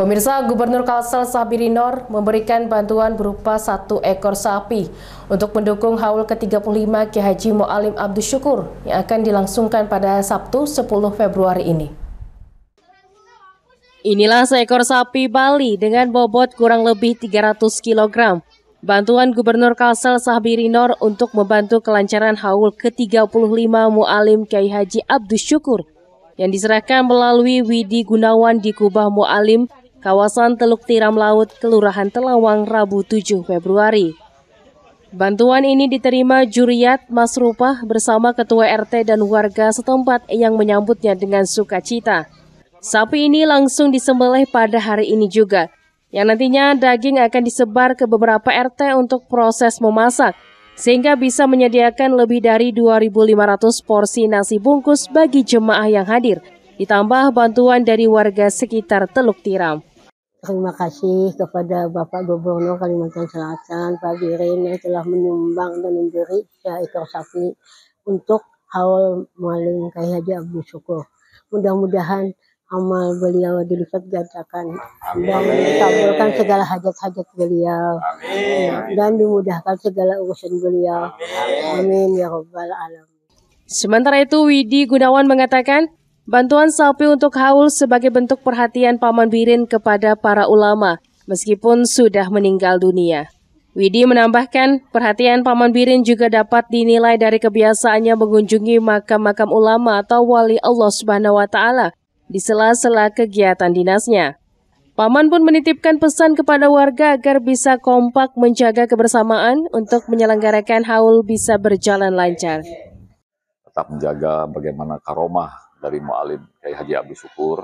Pemirsa, Gubernur Kalsel Sabiri Nur memberikan bantuan berupa satu ekor sapi untuk mendukung haul ke-35 Ki Haji Mu'alim Abdus Syukur yang akan dilangsungkan pada Sabtu 10 Februari ini. Inilah seekor sapi Bali dengan bobot kurang lebih 300 kg. Bantuan Gubernur Kalsel Sabiri Nur untuk membantu kelancaran haul ke-35 Mu'alim Kiai Haji Abdus Syukur yang diserahkan melalui Widi Gunawan di Kubah Mu'alim kawasan Teluk Tiram Laut, Kelurahan Telawang, Rabu 7 Februari. Bantuan ini diterima Juriat Mas Rupah bersama Ketua RT dan warga setempat yang menyambutnya dengan sukacita. Sapi ini langsung disembelih pada hari ini juga, yang nantinya daging akan disebar ke beberapa RT untuk proses memasak, sehingga bisa menyediakan lebih dari 2.500 porsi nasi bungkus bagi jemaah yang hadir, ditambah bantuan dari warga sekitar Teluk Tiram. Terima kasih kepada Bapak Gubernur Kalimantan Selatan, Pak Birin yang telah menyumbang dan memberi ekor sapi untuk haul maling kaya Haji Abdul Syukur. Mudah-mudahan amal beliau dilipat gandakan dan dikabulkan segala hajat-hajat beliau Amin. Eh, dan dimudahkan segala urusan beliau. Amin, Amin ya Rabbal alamin. Sementara itu Widi Gunawan mengatakan Bantuan sapi untuk haul sebagai bentuk perhatian Paman Birin kepada para ulama, meskipun sudah meninggal dunia. Widi menambahkan, perhatian Paman Birin juga dapat dinilai dari kebiasaannya mengunjungi makam-makam ulama atau wali Allah Subhanahu wa taala di sela-sela kegiatan dinasnya. Paman pun menitipkan pesan kepada warga agar bisa kompak menjaga kebersamaan untuk menyelenggarakan haul bisa berjalan lancar. Tetap menjaga bagaimana karomah dari Mu'alim Kiai Haji Abdul Syukur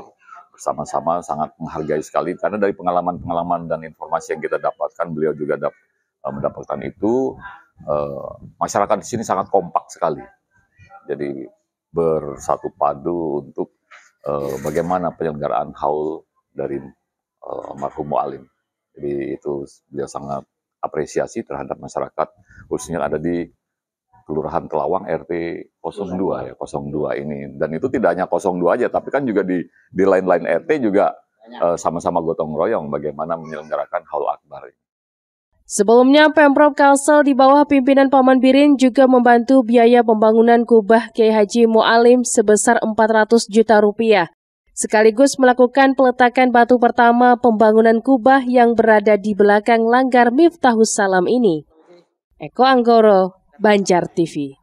bersama-sama sangat menghargai sekali karena dari pengalaman-pengalaman dan informasi yang kita dapatkan beliau juga dapat eh, mendapatkan itu eh, masyarakat di sini sangat kompak sekali jadi bersatu padu untuk eh, bagaimana penyelenggaraan haul dari marhum Mu'alim jadi itu beliau sangat apresiasi terhadap masyarakat khususnya ada di Kelurahan Telawang RT 02 ya 02 ini dan itu tidak hanya 02 aja tapi kan juga di di lain-lain RT juga eh, sama-sama uh, gotong royong bagaimana menyelenggarakan haul akbar Sebelumnya, Pemprov Kalsel di bawah pimpinan Paman Birin juga membantu biaya pembangunan kubah Kiai Haji Mu'alim sebesar 400 juta rupiah, sekaligus melakukan peletakan batu pertama pembangunan kubah yang berada di belakang langgar Miftahus Salam ini. Eko Anggoro, Banjar TV.